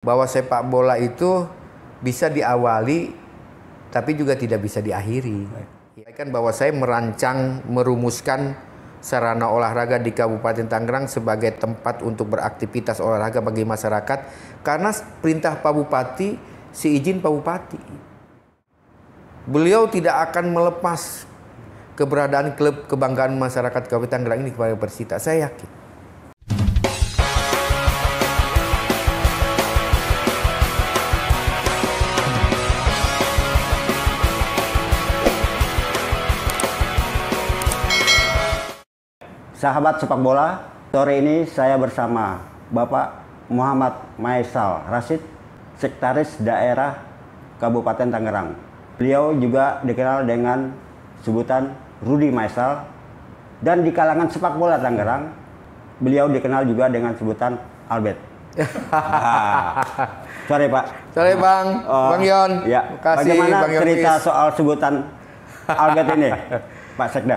bahwa sepak bola itu bisa diawali tapi juga tidak bisa diakhiri. Baik. Kan bahwa saya merancang, merumuskan sarana olahraga di Kabupaten Tangerang sebagai tempat untuk beraktivitas olahraga bagi masyarakat karena perintah Pak Bupati si izin Pak Bupati. Beliau tidak akan melepas keberadaan klub kebanggaan masyarakat Kabupaten Tangerang ini kepada Persita. Saya yakin. Sahabat sepak bola, sore ini saya bersama Bapak Muhammad Maisal Rasid, Sekretaris Daerah Kabupaten Tangerang. Beliau juga dikenal dengan sebutan Rudi Maisal dan di kalangan sepak bola Tangerang, beliau dikenal juga dengan sebutan Albert. ah. Sore Pak. Sore Bang, uh, Bang Yon. Ya. Kasih, Bagaimana Bang cerita soal sebutan Albert ini, Pak Sekda?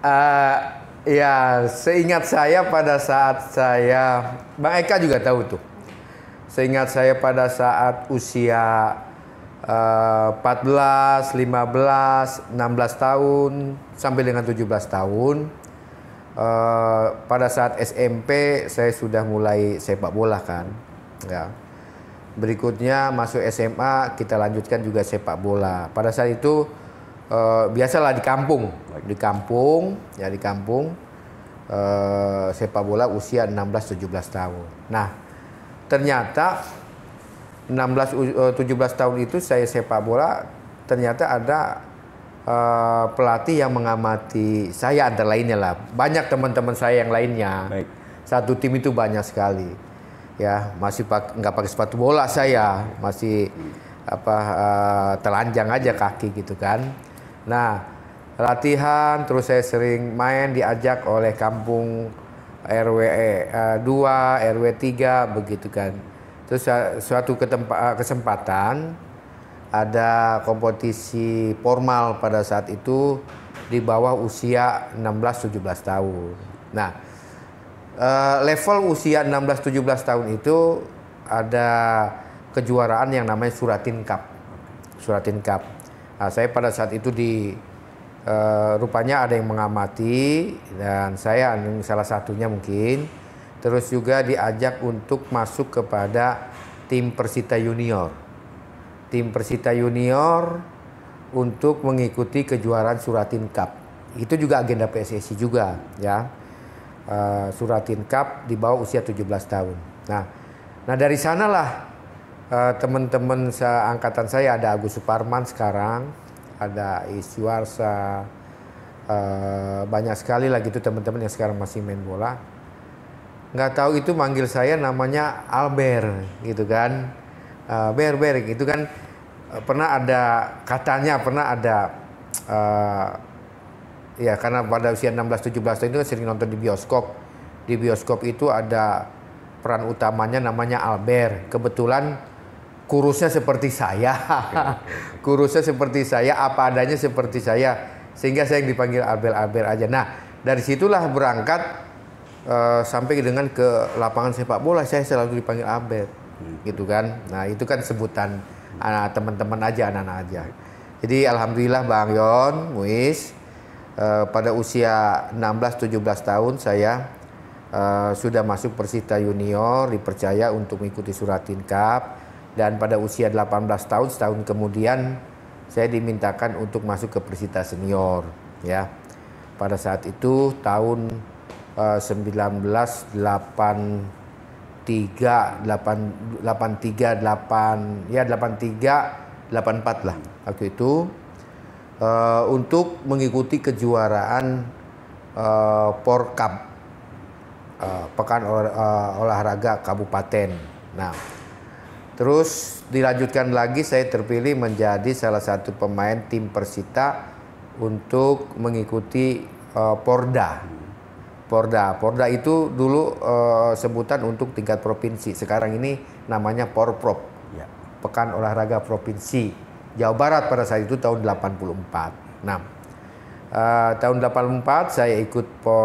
Uh, Ya seingat saya pada saat saya Bang Eka juga tahu tuh. Seingat saya pada saat usia uh, 14, 15, 16 tahun sampai dengan 17 tahun uh, pada saat SMP saya sudah mulai sepak bola kan. Ya. Berikutnya masuk SMA kita lanjutkan juga sepak bola. Pada saat itu uh, biasalah di kampung, di kampung, ya di kampung uh, sepak bola usia 16-17 tahun. Nah, ternyata 16 uh, 17 tahun itu saya sepak bola ternyata ada uh, pelatih yang mengamati saya antara lainnya lah. Banyak teman-teman saya yang lainnya. Baik. Satu tim itu banyak sekali. Ya, masih pak pakai sepatu bola saya, masih apa uh, telanjang aja kaki gitu kan Nah, latihan terus saya sering main diajak oleh kampung RW eh, dua 2, RW 3 begitu kan. Terus suatu eh, kesempatan ada kompetisi formal pada saat itu di bawah usia 16-17 tahun. Nah, eh, level usia 16-17 tahun itu ada kejuaraan yang namanya Suratin Cup. Suratin Cup Nah, saya pada saat itu di uh, rupanya ada yang mengamati dan saya salah satunya mungkin terus juga diajak untuk masuk kepada tim Persita Junior. Tim Persita Junior untuk mengikuti kejuaraan Suratin Cup. Itu juga agenda PSSI juga ya. Uh, Suratin Cup di bawah usia 17 tahun. Nah, nah dari sanalah uh, teman-teman seangkatan saya ada Agus Suparman sekarang, ada Iswarsa, uh, banyak sekali lagi gitu teman-teman yang sekarang masih main bola. Nggak tahu itu manggil saya namanya Albert gitu kan, uh, Ber Ber gitu kan. Uh, pernah ada katanya pernah ada uh, ya karena pada usia 16-17 tahun itu kan sering nonton di bioskop. Di bioskop itu ada peran utamanya namanya Albert. Kebetulan kurusnya seperti saya, kurusnya seperti saya, apa adanya seperti saya, sehingga saya yang dipanggil Abel-Abel aja. Nah, dari situlah berangkat uh, sampai dengan ke lapangan sepak bola saya selalu dipanggil Abel, hmm. gitu kan. Nah, itu kan sebutan anak teman-teman aja, anak-anak aja. Jadi alhamdulillah Bang Yon, Muis, uh, pada usia 16-17 tahun saya uh, sudah masuk Persita Junior, dipercaya untuk mengikuti Suratin Cup dan pada usia 18 tahun setahun kemudian saya dimintakan untuk masuk ke Persita Senior ya. Pada saat itu tahun uh, 1983 8 83 8 ya 83 84 lah waktu itu uh, untuk mengikuti kejuaraan uh, eh, Por Cup uh, eh, pekan olah, uh, olahraga kabupaten. Nah, Terus dilanjutkan lagi saya terpilih menjadi salah satu pemain tim Persita untuk mengikuti uh, Porda. Porda, Porda itu dulu uh, sebutan untuk tingkat provinsi. Sekarang ini namanya Porprov. Ya. Pekan Olahraga Provinsi Jawa Barat pada saat itu tahun 84. Nah, uh, tahun 84 saya ikut po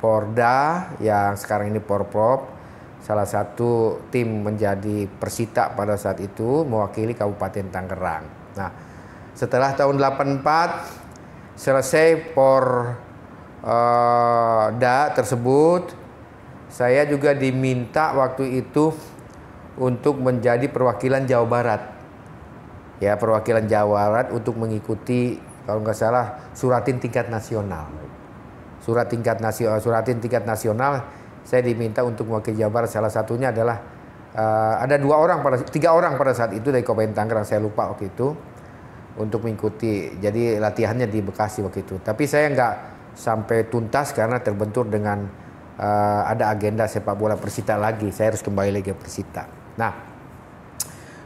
Porda yang sekarang ini Porprov salah satu tim menjadi Persita pada saat itu mewakili Kabupaten Tangerang. Nah, setelah tahun 84 selesai por uh, da tersebut, saya juga diminta waktu itu untuk menjadi perwakilan Jawa Barat. Ya, perwakilan Jawa Barat untuk mengikuti kalau nggak salah suratin tingkat nasional. Surat tingkat nasional, suratin tingkat nasional saya diminta untuk mewakili Jawa Barat salah satunya adalah uh, ada dua orang pada tiga orang pada saat itu dari Kabupaten Tangerang saya lupa waktu itu untuk mengikuti jadi latihannya di Bekasi waktu itu tapi saya nggak sampai tuntas karena terbentur dengan uh, ada agenda sepak bola Persita lagi saya harus kembali lagi ke Persita nah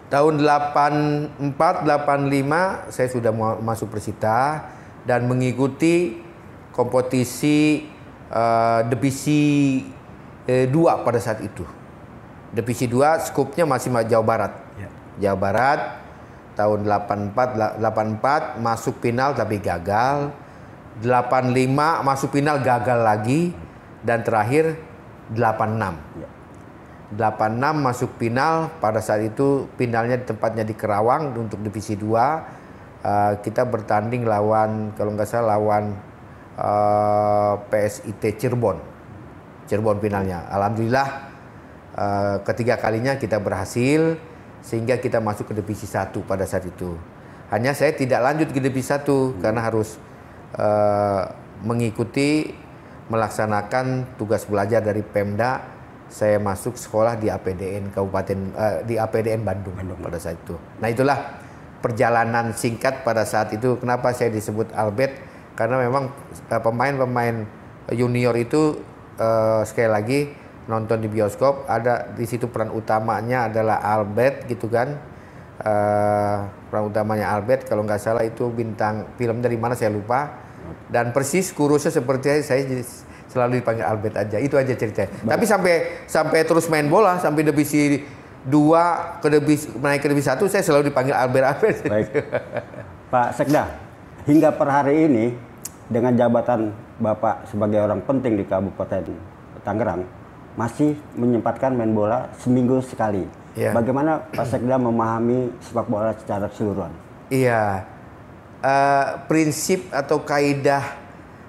tahun 84 85 saya sudah masuk Persita dan mengikuti kompetisi uh, divisi eh, dua pada saat itu. Divisi dua skupnya masih Jawa Barat. Ya. Jawa Barat tahun 84 84 masuk final tapi gagal. 85 masuk final gagal lagi dan terakhir 86. Ya. 86 masuk final pada saat itu finalnya tempatnya di Kerawang untuk divisi dua Uh, kita bertanding lawan kalau nggak salah lawan uh, eh, PSIT Cirebon Cirebon finalnya. Alhamdulillah uh, ketiga kalinya kita berhasil sehingga kita masuk ke divisi satu pada saat itu. Hanya saya tidak lanjut ke divisi satu hmm. karena harus uh, mengikuti melaksanakan tugas belajar dari Pemda. Saya masuk sekolah di APDN Kabupaten uh, di APDN Bandung, Bandung pada saat itu. Nah itulah perjalanan singkat pada saat itu. Kenapa saya disebut Albert? Karena memang pemain-pemain uh, junior itu uh, sekali lagi nonton di bioskop ada di situ peran utamanya adalah Albert gitu kan uh, peran utamanya Albert kalau nggak salah itu bintang film dari mana saya lupa dan persis kurusnya seperti saya selalu dipanggil Albert aja itu aja ceritanya Baik. tapi sampai sampai terus main bola sampai divisi dua ke debis naik ke debis satu saya selalu dipanggil Albert Albert Baik. Pak Sekda hingga per hari ini dengan jabatan Bapak sebagai orang penting di Kabupaten Tangerang masih menyempatkan main bola seminggu sekali. Ya. Bagaimana Pak Sekda memahami sepak bola secara keseluruhan? Iya, uh, prinsip atau kaidah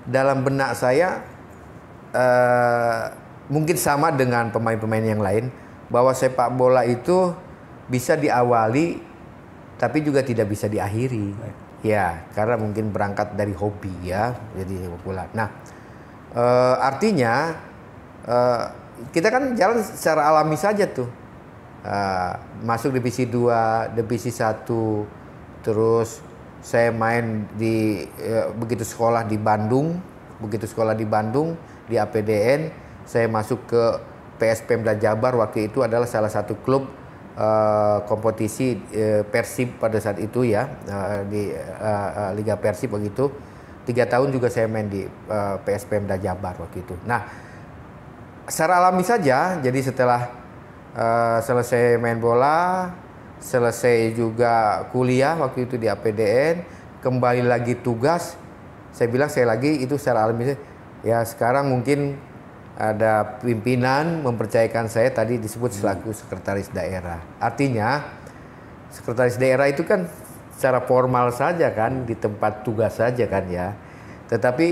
dalam benak saya uh, mungkin sama dengan pemain-pemain yang lain bahwa sepak bola itu bisa diawali tapi juga tidak bisa diakhiri. Baik. Ya, karena mungkin berangkat dari hobi ya, jadi sepak Nah, e, artinya e, kita kan jalan secara alami saja tuh. E, masuk divisi 2, divisi 1, terus saya main di e, begitu sekolah di Bandung, begitu sekolah di Bandung di APDN, saya masuk ke PSPM Jabar waktu itu adalah salah satu klub uh, kompetisi uh, Persib pada saat itu ya uh, di uh, Liga Persib begitu tiga tahun juga saya main di uh, Da Jabar waktu itu. Nah secara alami saja jadi setelah uh, selesai main bola selesai juga kuliah waktu itu di APDN kembali lagi tugas saya bilang saya lagi itu secara alami ya sekarang mungkin ada pimpinan mempercayakan saya tadi disebut hmm. selaku sekretaris daerah. Artinya sekretaris daerah itu kan secara formal saja kan di tempat tugas saja kan ya. Tetapi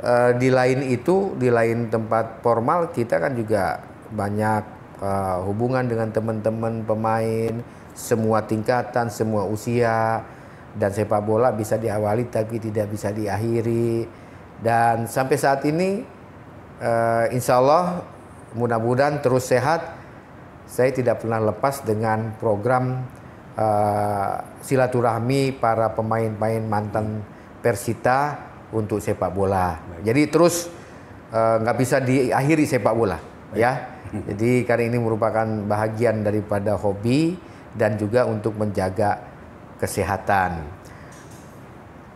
e, di lain itu di lain tempat formal kita kan juga banyak e, hubungan dengan teman-teman pemain semua tingkatan, semua usia dan sepak bola bisa diawali tapi tidak bisa diakhiri. Dan sampai saat ini uh, eh, insya Allah mudah-mudahan terus sehat. Saya tidak pernah lepas dengan program uh, silaturahmi para pemain-pemain mantan Persita untuk sepak bola. Jadi terus eh, nggak uh, bisa diakhiri sepak bola, Baik. ya. Hmm. Jadi karena ini merupakan bahagian daripada hobi dan juga untuk menjaga kesehatan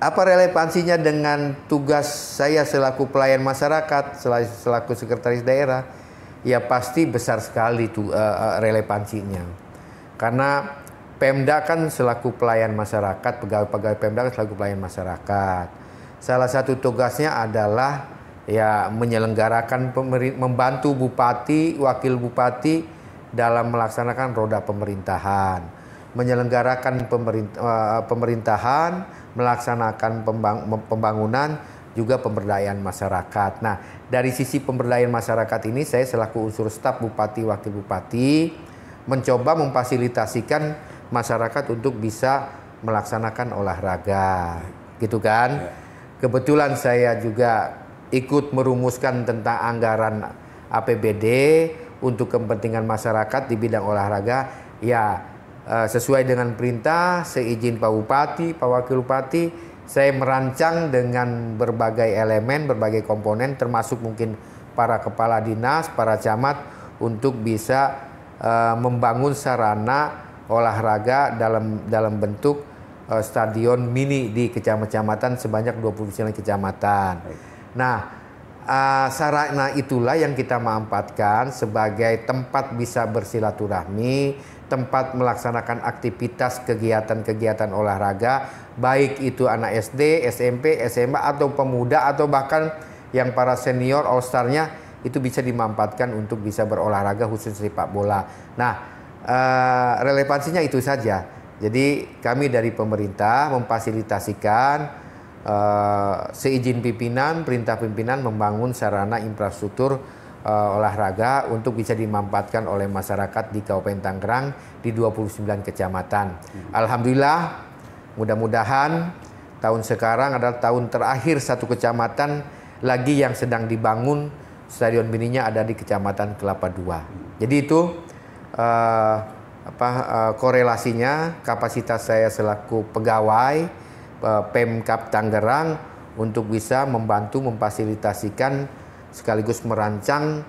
apa relevansinya dengan tugas saya selaku pelayan masyarakat, selaku sekretaris daerah? Ya pasti besar sekali tuh eh, uh, eh, relevansinya. Karena Pemda kan selaku pelayan masyarakat, pegawai-pegawai Pemda kan selaku pelayan masyarakat. Salah satu tugasnya adalah ya menyelenggarakan membantu bupati, wakil bupati dalam melaksanakan roda pemerintahan menyelenggarakan eh, pemerintahan, melaksanakan pembangunan, juga pemberdayaan masyarakat. Nah, dari sisi pemberdayaan masyarakat ini saya selaku unsur staf bupati wakil bupati mencoba memfasilitasikan masyarakat untuk bisa melaksanakan olahraga, gitu kan? Ya. Kebetulan saya juga ikut merumuskan tentang anggaran APBD untuk kepentingan masyarakat di bidang olahraga. Ya, Eh, sesuai dengan perintah, seizin Pak Bupati, Pak Wakil Bupati, saya merancang dengan berbagai elemen, berbagai komponen, termasuk mungkin para kepala dinas, para camat untuk bisa uh, membangun sarana olahraga dalam dalam bentuk uh, stadion mini di kecamatan sebanyak 29 kecamatan. Nah, uh, sarana itulah yang kita manfaatkan sebagai tempat bisa bersilaturahmi, tempat melaksanakan aktivitas kegiatan-kegiatan olahraga, baik itu anak SD, SMP, SMA atau pemuda atau bahkan yang para senior all starnya itu bisa dimanfaatkan untuk bisa berolahraga khusus sepak bola. Nah, eh, relevansinya itu saja. Jadi kami dari pemerintah memfasilitasikan eh, seizin pimpinan, perintah pimpinan membangun sarana infrastruktur uh, olahraga untuk bisa dimanfaatkan oleh masyarakat di Kabupaten Tangerang di 29 kecamatan. Hmm. Alhamdulillah, mudah-mudahan tahun sekarang adalah tahun terakhir satu kecamatan lagi yang sedang dibangun stadion mininya ada di Kecamatan Kelapa II. Jadi itu uh, apa uh, korelasinya kapasitas saya selaku pegawai uh, Pemkap Tangerang untuk bisa membantu memfasilitasikan sekaligus merancang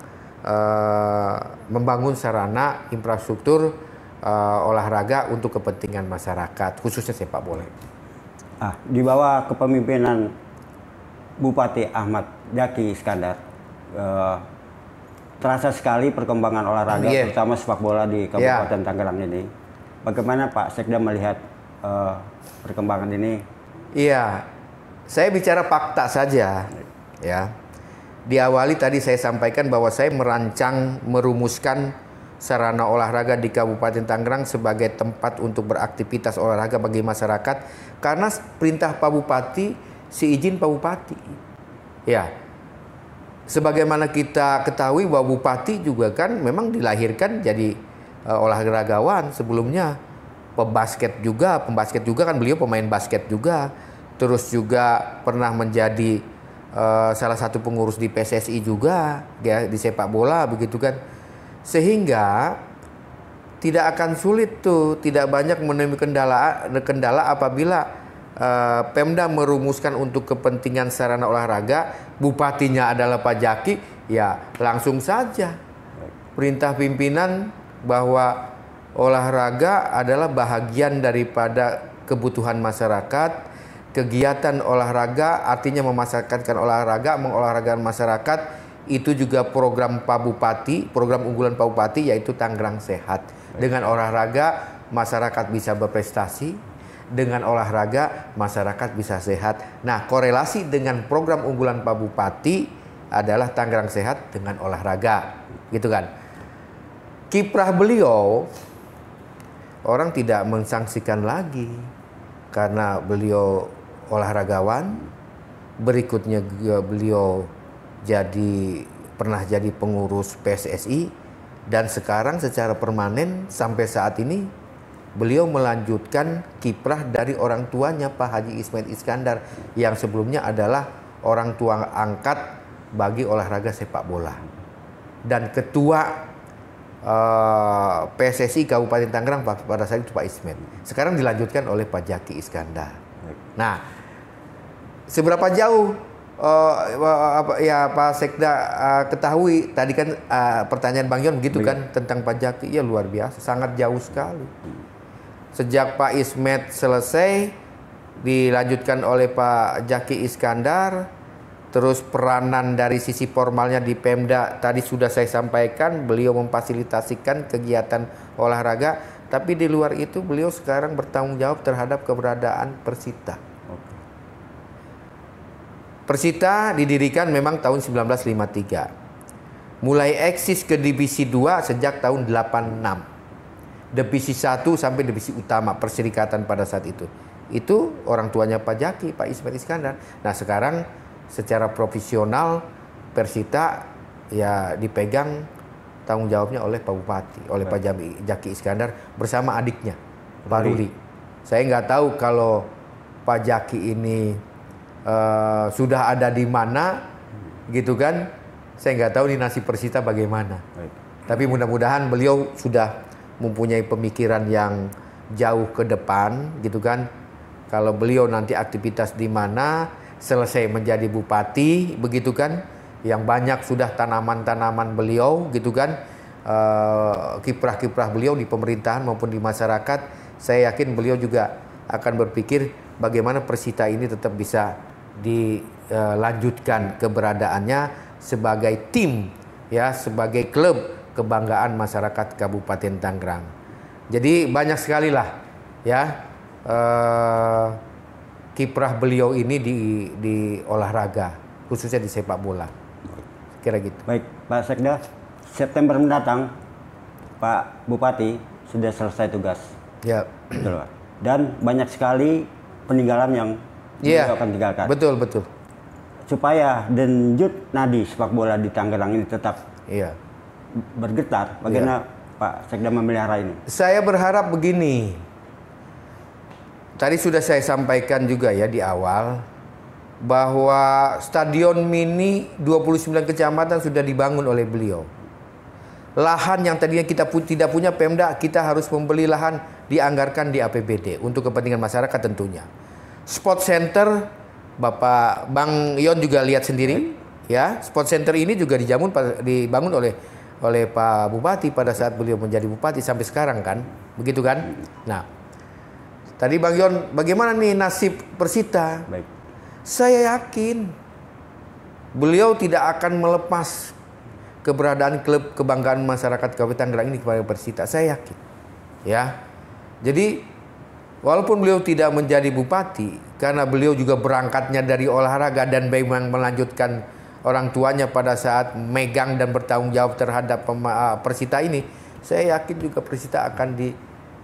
uh, membangun sarana infrastruktur uh, olahraga untuk kepentingan masyarakat khususnya sepak bola. Ah, di bawah kepemimpinan Bupati Ahmad Daki Iskandar uh, terasa sekali perkembangan olahraga yeah. terutama sepak bola di iya. Kabupaten yeah. Tangerang ini. Bagaimana Pak Sekda melihat uh, perkembangan ini? Iya, yeah. saya bicara fakta saja, ya diawali tadi saya sampaikan bahwa saya merancang merumuskan sarana olahraga di Kabupaten Tangerang sebagai tempat untuk beraktivitas olahraga bagi masyarakat karena perintah Pak Bupati si izin Pak Bupati. Ya. Sebagaimana kita ketahui bahwa bupati juga kan memang dilahirkan jadi uh, olahragawan sebelumnya pebasket juga, pembasket juga kan beliau pemain basket juga. Terus juga pernah menjadi Eh, salah satu pengurus di PSSI juga ya di sepak bola begitu kan sehingga tidak akan sulit tuh tidak banyak menemui kendala kendala apabila uh, Pemda merumuskan untuk kepentingan sarana olahraga bupatinya adalah Pak Jaki ya langsung saja perintah pimpinan bahwa olahraga adalah bahagian daripada kebutuhan masyarakat kegiatan olahraga artinya memasyarakatkan olahraga mengolahragakan masyarakat itu juga program Pak Bupati program unggulan Pak Bupati yaitu Tangerang Sehat dengan olahraga masyarakat bisa berprestasi dengan olahraga masyarakat bisa sehat nah korelasi dengan program unggulan Pak Bupati adalah Tangerang Sehat dengan olahraga gitu kan kiprah beliau orang tidak mensangsikan lagi karena beliau olahragawan, berikutnya beliau jadi pernah jadi pengurus PSSI dan sekarang secara permanen sampai saat ini beliau melanjutkan kiprah dari orang tuanya Pak Haji Ismail Iskandar yang sebelumnya adalah orang tua angkat bagi olahraga sepak bola dan ketua uh, eh, PSSI Kabupaten Tangerang pada saat itu Pak Ismail Sekarang dilanjutkan oleh Pak Jaki Iskandar. Nah, seberapa jauh uh, apa ya Pak Sekda uh, ketahui tadi kan uh, pertanyaan Bang Yon begitu iya. kan tentang pajak iya luar biasa, sangat jauh sekali. Sejak Pak Ismet selesai dilanjutkan oleh Pak Jaki Iskandar terus peranan dari sisi formalnya di Pemda tadi sudah saya sampaikan beliau memfasilitasikan kegiatan olahraga tapi di luar itu beliau sekarang bertanggung jawab terhadap keberadaan Persita. Persita didirikan memang tahun 1953. Mulai eksis ke divisi 2 sejak tahun 86. Divisi 1 sampai divisi utama perserikatan pada saat itu. Itu orang tuanya Pak Jaki, Pak Ismail Iskandar. Nah sekarang secara profesional Persita ya dipegang tanggung jawabnya oleh Pak Bupati, oleh Pak Jami, Jaki Iskandar bersama adiknya Pak Ruli. Saya nggak tahu kalau Pak Jaki ini uh, sudah ada di mana, gitu kan? Saya nggak tahu di nasi Persita bagaimana. Tapi mudah-mudahan beliau sudah mempunyai pemikiran yang jauh ke depan, gitu kan? Kalau beliau nanti aktivitas di mana, selesai menjadi bupati, begitu kan? yang banyak sudah tanaman-tanaman beliau gitu kan eh, kiprah-kiprah beliau di pemerintahan maupun di masyarakat saya yakin beliau juga akan berpikir bagaimana Persita ini tetap bisa dilanjutkan eh, keberadaannya sebagai tim ya sebagai klub kebanggaan masyarakat Kabupaten Tangerang. Jadi banyak sekali lah ya uh, kiprah beliau ini di, di olahraga khususnya di sepak bola kira gitu. Baik, Pak Sekda, September mendatang Pak Bupati sudah selesai tugas. Ya. Betul, Pak. Dan banyak sekali peninggalan yang yeah. akan tinggalkan. Betul, betul. Supaya denjut nadi sepak bola di Tangerang ini tetap ya. bergetar, bagaimana ya. Pak Sekda memelihara ini? Saya berharap begini. Tadi sudah saya sampaikan juga ya di awal, bahwa stadion mini 29 kecamatan sudah dibangun oleh beliau. Lahan yang tadinya kita pu tidak punya Pemda, kita harus membeli lahan dianggarkan di APBD untuk kepentingan masyarakat tentunya. spot center Bapak Bang Yon juga lihat sendiri ya. Sport center ini juga dijamun dibangun oleh oleh Pak Bupati pada saat beliau menjadi bupati sampai sekarang kan. Begitu kan? Nah, Tadi Bang Yon, bagaimana nih nasib Persita? Baik. Saya yakin beliau tidak akan melepas keberadaan klub kebanggaan masyarakat Kabupaten Tangerang ini kepada Persita. Saya yakin. Ya. Jadi walaupun beliau tidak menjadi bupati karena beliau juga berangkatnya dari olahraga dan memang melanjutkan orang tuanya pada saat megang dan bertanggung jawab terhadap eh, Persita ini, saya yakin juga Persita akan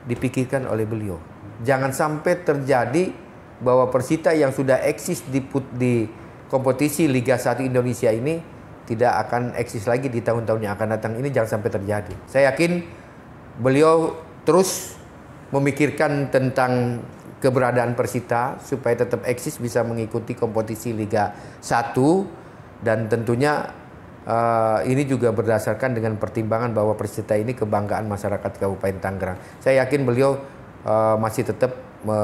dipikirkan oleh beliau. Jangan sampai terjadi bahwa Persita yang sudah eksis di, put, di kompetisi Liga 1 Indonesia ini tidak akan eksis lagi di tahun-tahun yang akan datang ini jangan sampai terjadi. Saya yakin beliau terus memikirkan tentang keberadaan Persita supaya tetap eksis bisa mengikuti kompetisi Liga 1 dan tentunya uh, ini juga berdasarkan dengan pertimbangan bahwa Persita ini kebanggaan masyarakat Kabupaten Tangerang. Saya yakin beliau uh, masih tetap me,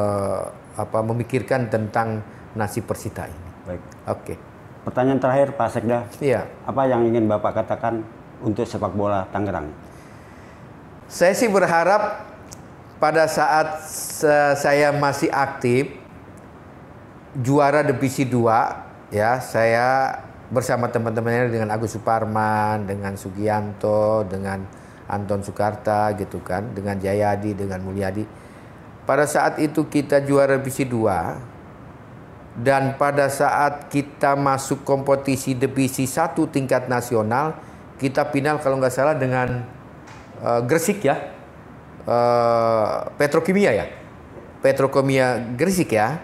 apa, memikirkan tentang nasib Persita ini. Baik. Oke. Okay. Pertanyaan terakhir Pak Sekda. Iya. Apa yang ingin Bapak katakan untuk sepak bola Tangerang? Saya sih berharap pada saat saya masih aktif juara divisi 2 ya saya bersama teman-temannya dengan Agus Suparman, dengan Sugianto, dengan Anton Sukarta gitu kan, dengan Jayadi, dengan Mulyadi pada saat itu kita juara divisi 2 dan pada saat kita masuk kompetisi divisi 1 tingkat nasional, kita final kalau nggak salah dengan uh, Gresik ya. Uh, Petrokimia ya. Petrokimia Gresik ya.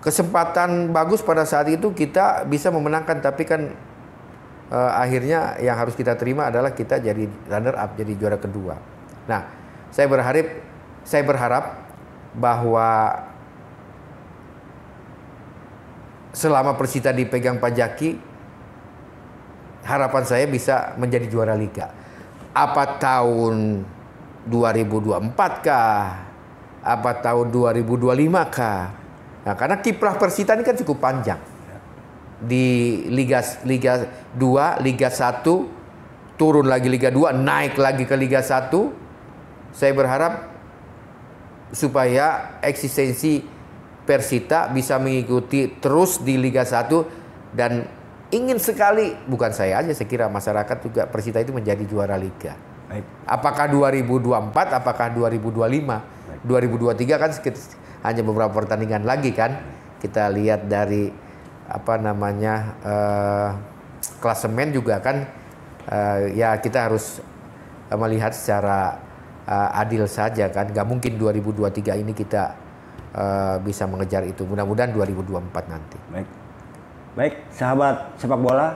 Kesempatan bagus pada saat itu kita bisa memenangkan tapi kan uh, akhirnya yang harus kita terima adalah kita jadi runner up jadi juara kedua. Nah, saya berharap saya berharap bahwa selama Persita dipegang Pak Jaki, harapan saya bisa menjadi juara liga. Apa tahun 2024 kah? Apa tahun 2025 kah? Nah, karena kiprah Persita ini kan cukup panjang. Di Liga Liga 2, Liga 1, turun lagi Liga 2, naik lagi ke Liga 1. Saya berharap supaya eksistensi Persita bisa mengikuti terus di Liga 1 dan ingin sekali bukan saya aja saya kira masyarakat juga Persita itu menjadi juara liga. Apakah 2024 apakah 2025 2023 kan hanya beberapa pertandingan lagi kan kita lihat dari apa namanya uh, klasemen juga kan uh, ya kita harus eh, melihat secara uh, adil saja kan. Gak mungkin 2023 ini kita uh, bisa mengejar itu. Mudah-mudahan 2024 nanti. Baik. Baik, sahabat sepak bola,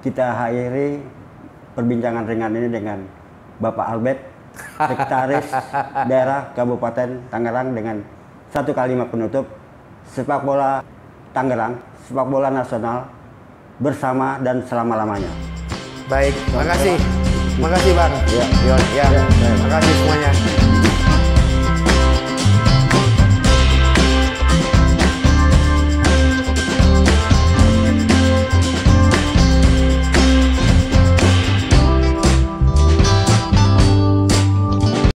kita akhiri perbincangan ringan ini dengan Bapak Albert, Sekretaris Daerah Kabupaten Tangerang dengan satu kalimat penutup sepak bola Tangerang, sepak bola nasional bersama dan selama-lamanya. Baik, terima kasih. Makasih Bang. Iya. Ya, ya, ya. Makasih semuanya.